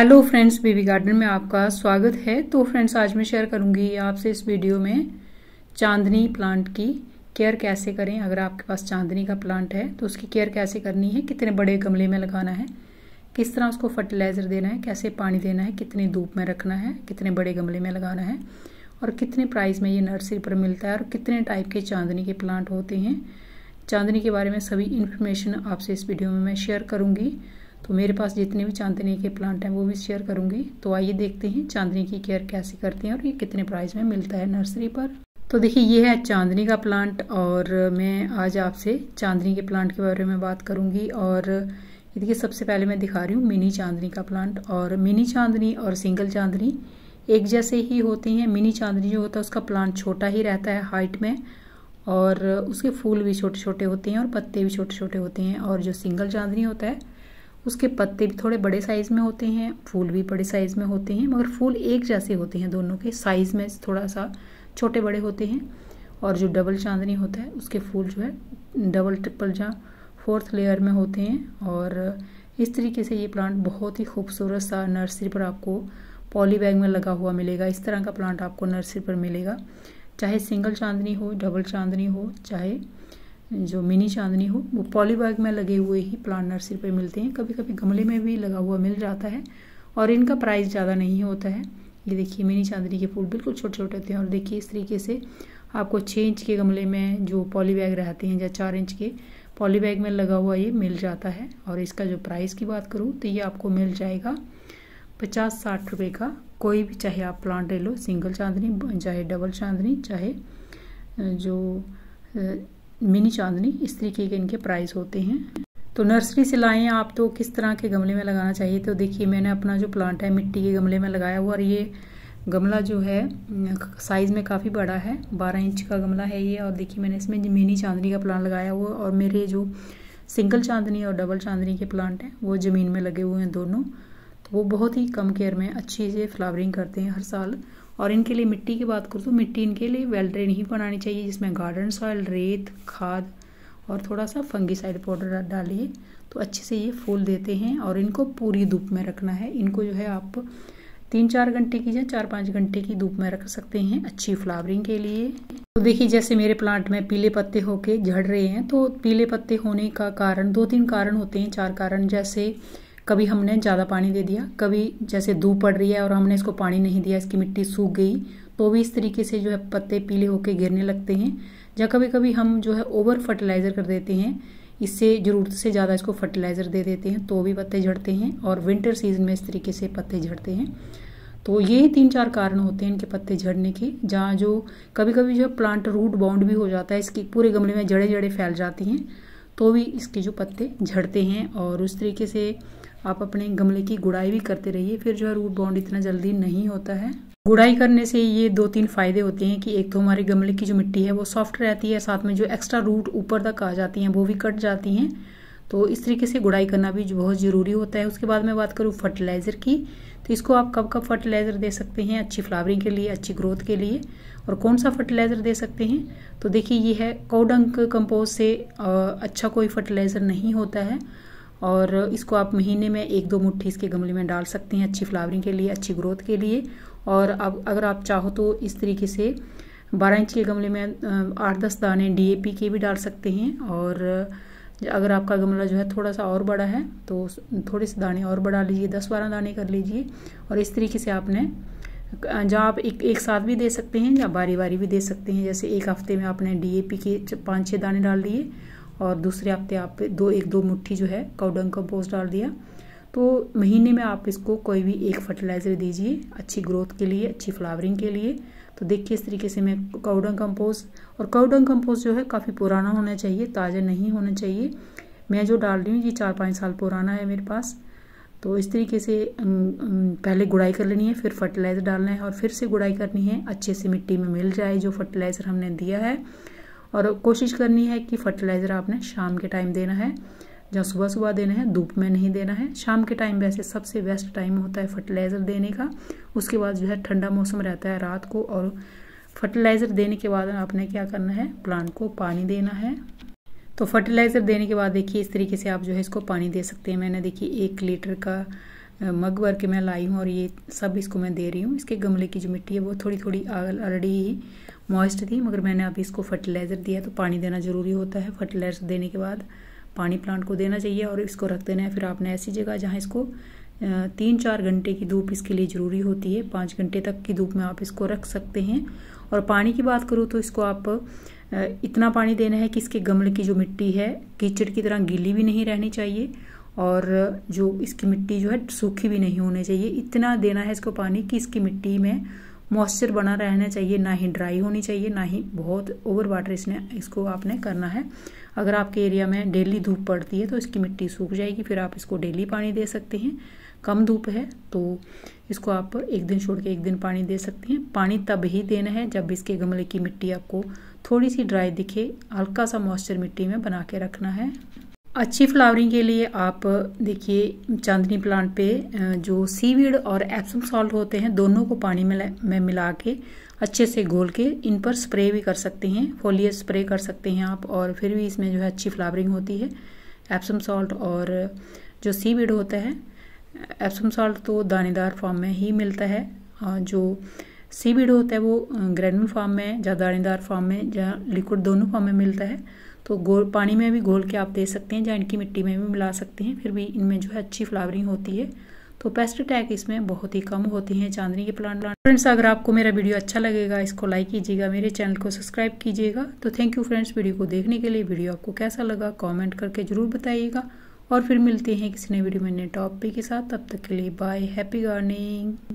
hello friends baby garden में आपका स्वागत है तो फ्रेंड्स आज मैं शेयर करूंगी आपसे इस वीडियो में चांदनी प्लांट की केयर कैसे करें अगर आपके पास चांदनी का प्लांट है तो उसकी केयर कैसे करनी है कितने बड़े गमले में लगाना है किस तरह उसको फर्टिलाइज़र देना है कैसे पानी देना है कितनी धूप में रखना है कितने बड़े गमले में लगाना है और कितने प्राइस में ये नर्सरी पर मिलता है और कितने टाइप के चांदनी के प्लांट होते हैं चांदनी के बारे में सभी इन्फॉर्मेशन आपसे इस वीडियो में मैं शेयर करूँगी तो मेरे पास जितने भी चांदनी के प्लांट हैं वो भी शेयर करूँगी तो आइए देखते हैं चांदनी की केयर कैसे करते हैं और ये कितने प्राइस में मिलता है नर्सरी पर तो देखिए ये है चांदनी का प्लांट और मैं आज आपसे चांदनी के प्लांट के बारे में बात करूँगी और देखिए सबसे पहले मैं दिखा रही हूँ मिनी चांदनी का प्लांट और मिनी चांदनी और सिंगल चांदनी एक जैसे ही होती हैं मिनी चांदनी जो होता है उसका प्लांट छोटा ही रहता है हाइट में और उसके फूल भी छोटे छोटे होते हैं और पत्ते भी छोटे छोटे होते हैं और जो सिंगल चांदनी होता है उसके पत्ते भी थोड़े बड़े साइज़ में होते हैं फूल भी बड़े साइज़ में होते हैं मगर फूल एक जैसे होते हैं दोनों के साइज़ में थोड़ा सा छोटे बड़े होते हैं और जो डबल चांदनी होता है उसके फूल जो है डबल ट्रिपल जहाँ फोर्थ लेयर में होते हैं और इस तरीके से ये प्लांट बहुत ही खूबसूरत सा नर्सरी पर आपको पॉली बैग में लगा हुआ मिलेगा इस तरह का प्लांट आपको नर्सरी पर मिलेगा चाहे सिंगल चांदनी हो डबल चांदनी हो चाहे जो मिनी चांदनी हो वो पॉलीबैग में लगे हुए ही प्लांट नर्सरी पे मिलते हैं कभी कभी गमले में भी लगा हुआ मिल जाता है और इनका प्राइस ज़्यादा नहीं होता है ये देखिए मिनी चांदनी के फूल बिल्कुल छोटे छोटे होते हैं और देखिए इस तरीके से आपको छः इंच के गमले में जो पॉलीबैग रहते हैं या चार इंच के पॉलीबैग में लगा हुआ ये मिल जाता है और इसका जो प्राइस की बात करूँ तो ये आपको मिल जाएगा पचास साठ रुपये का कोई भी चाहे आप प्लांट ले लो सिंगल चांदनी चाहे डबल चांदनी चाहे जो मिनी चांदनी इस तरीके के इनके प्राइस होते हैं तो नर्सरी से लाएँ आप तो किस तरह के गमले में लगाना चाहिए तो देखिए मैंने अपना जो प्लांट है मिट्टी के गमले में लगाया हुआ और ये गमला जो है साइज़ में काफ़ी बड़ा है बारह इंच का गमला है ये और देखिए मैंने इसमें मिनी चांदनी का प्लांट लगाया हुआ और मेरे जो सिंगल चांदनी और डबल चांदनी के प्लांट हैं वो ज़मीन में लगे हुए हैं दोनों तो वो बहुत ही कम केयर में अच्छी से फ्लावरिंग करते हैं हर साल और इनके लिए मिट्टी की बात करूँ तो मिट्टी इनके लिए वेल ड्रेन ही बनानी चाहिए जिसमें गार्डन सॉइल रेत खाद और थोड़ा सा फंगीसाइड पाउडर डालिए तो अच्छे से ये फूल देते हैं और इनको पूरी धूप में रखना है इनको जो है आप तीन चार घंटे की या चार पाँच घंटे की धूप में रख सकते हैं अच्छी फ्लावरिंग के लिए तो देखिए जैसे मेरे प्लांट में पीले पत्ते होके झड़ रहे हैं तो पीले पत्ते होने का कारण दो तीन कारण होते हैं चार कारण जैसे कभी हमने ज़्यादा पानी दे दिया कभी जैसे धूप पड़ रही है और हमने इसको पानी नहीं दिया इसकी मिट्टी सूख गई तो भी इस तरीके से जो है पत्ते पीले होकर गिरने लगते हैं या कभी कभी हम जो है ओवर फर्टिलाइज़र कर देते हैं इससे ज़रूरत से ज़्यादा इसको फर्टिलाइज़र दे देते हैं तो भी पत्ते झड़ते हैं और विंटर सीजन में इस तरीके से पत्ते झड़ते हैं तो ये तीन चार कारण होते हैं इनके पत्ते झड़ने के जहाँ जो कभी कभी जो प्लांट रूट बाउंड भी हो जाता है इसकी पूरे गमले में जड़े जड़े फैल जाती हैं तो भी इसके जो पत्ते झड़ते हैं और उस तरीके से आप अपने गमले की गुड़ाई भी करते रहिए फिर जो है रूट बाउंड इतना जल्दी नहीं होता है गुड़ाई करने से ये दो तीन फायदे होते हैं कि एक तो हमारे गमले की जो मिट्टी है वो सॉफ्ट रहती है साथ में जो एक्स्ट्रा रूट ऊपर तक आ जाती हैं वो भी कट जाती हैं तो इस तरीके से गुड़ाई करना भी बहुत ज़रूरी होता है उसके बाद मैं बात करूँ फर्टिलाइज़र की तो इसको आप कब कब फर्टिलाइज़र दे सकते हैं अच्छी फ्लावरिंग के लिए अच्छी ग्रोथ के लिए और कौन सा फर्टिलाइज़र दे सकते हैं तो देखिए ये है कौडंक कंपोज से अच्छा कोई फर्टिलाइज़र नहीं होता है और इसको आप महीने में एक दो मुट्ठी इसके गमले में डाल सकते हैं अच्छी फ्लावरिंग के लिए अच्छी ग्रोथ के लिए और अब अगर आप चाहो तो इस तरीके से बारह इंच के गमले में आठ दस दाने डीएपी के भी डाल सकते हैं और अगर आपका गमला जो है थोड़ा सा और बड़ा है तो थोड़े से दाने और बढ़ा लीजिए दस बारह दाने कर लीजिए और इस तरीके से आपने जहाँ आप एक एक साथ भी दे सकते हैं या बारी बारी भी दे सकते हैं जैसे एक हफ्ते में आपने डीएपी के पाँच छः दाने डाल दिए और दूसरे हफ्ते आप दो एक दो मुट्ठी जो है काउडंग कंपोस्ट डाल दिया तो महीने में आप इसको कोई भी एक फर्टिलाइज़र दीजिए अच्छी ग्रोथ के लिए अच्छी फ्लावरिंग के लिए तो देखिए इस तरीके से मैं काउडंग कंपोज और काउडंग कंपोज जो है काफ़ी पुराना होना चाहिए ताज़ा नहीं होना चाहिए मैं जो डाल रही हूँ ये चार पाँच साल पुराना है मेरे पास तो इस तरीके से पहले गुड़ाई कर लेनी है फिर फर्टिलाइज़र डालना है और फिर से गुड़ाई करनी है अच्छे से मिट्टी में मिल जाए जो फर्टिलाइज़र हमने दिया है और कोशिश करनी है कि फर्टिलाइज़र आपने शाम के टाइम देना है जहाँ सुबह सुबह देना है धूप में नहीं देना है शाम के टाइम वैसे सबसे बेस्ट टाइम होता है फर्टिलाइज़र देने का उसके बाद जो है ठंडा मौसम रहता है रात को और फर्टिलाइज़र देने के बाद आपने क्या करना है प्लांट को पानी देना है तो फर्टिलाइज़र देने के बाद देखिए इस तरीके से आप जो है इसको पानी दे सकते हैं मैंने देखिए एक लीटर का मग भर के मैं लाई हूँ और ये सब इसको मैं दे रही हूँ इसके गमले की जो मिट्टी है वो थोड़ी थोड़ी ऑलरेडी ही मॉइस्ट थी मगर मैंने अभी इसको फर्टिलाइज़र दिया तो पानी देना ज़रूरी होता है फर्टिलाइज़र देने के बाद पानी प्लांट को देना चाहिए और इसको रख देना है फिर आपने ऐसी जगह जहाँ इसको तीन चार घंटे की धूप इसके लिए ज़रूरी होती है पाँच घंटे तक की धूप में आप इसको रख सकते हैं और पानी की बात करूँ तो इसको आप इतना पानी देना है कि इसके गमले की जो मिट्टी है कीचड़ की तरह गीली भी नहीं रहनी चाहिए और जो इसकी मिट्टी जो है सूखी भी नहीं होनी चाहिए इतना देना है इसको पानी कि इसकी मिट्टी में मॉइस्चर बना रहना चाहिए ना ही ड्राई होनी चाहिए ना ही बहुत ओवर वाटर इसने इसको आपने करना है अगर आपके एरिया में डेली धूप पड़ती है तो इसकी मिट्टी सूख जाएगी फिर आप इसको डेली पानी दे सकते हैं कम धूप है तो इसको आप एक दिन छोड़ के एक दिन पानी दे सकते हैं पानी तब ही देना है जब इसके गमले की मिट्टी आपको थोड़ी सी ड्राई दिखे हल्का सा मॉइस्चर मिट्टी में बना के रखना है अच्छी फ्लावरिंग के लिए आप देखिए चांदनी प्लांट पे जो सीवीड और एप्सम सॉल्ट होते हैं दोनों को पानी में में मिला के अच्छे से घोल के इन पर स्प्रे भी कर सकते हैं फोलियर स्प्रे कर सकते हैं आप और फिर भी इसमें जो है अच्छी फ्लावरिंग होती है एप्सम सॉल्ट और जो सीवीड होता है एप्सम सॉल्ट तो दानेदार फॉर्म में ही मिलता है जो सीबीड होता है वो ग्रेनुलर फॉर्म में या दानेदार फॉर्म में या लिक्विड दोनों फॉर्म में मिलता है तो गोल पानी में भी घोल के आप दे सकते हैं या इनकी मिट्टी में भी मिला सकते हैं फिर भी इनमें जो है अच्छी फ्लावरिंग होती है तो पेस्ट अटैक इसमें बहुत ही कम होती हैं चांदनी के प्लांट प्लांट फ्रेंड्स अगर आपको मेरा वीडियो अच्छा लगेगा इसको लाइक कीजिएगा मेरे चैनल को सब्सक्राइब कीजिएगा तो थैंक यू फ्रेंड्स वीडियो को देखने के लिए वीडियो आपको कैसा लगा कॉमेंट करके ज़रूर बताइएगा और फिर मिलते हैं किसी नए वीडियो में नए टॉपिक के साथ तब तक के लिए बाय हैप्पी गार्डनिंग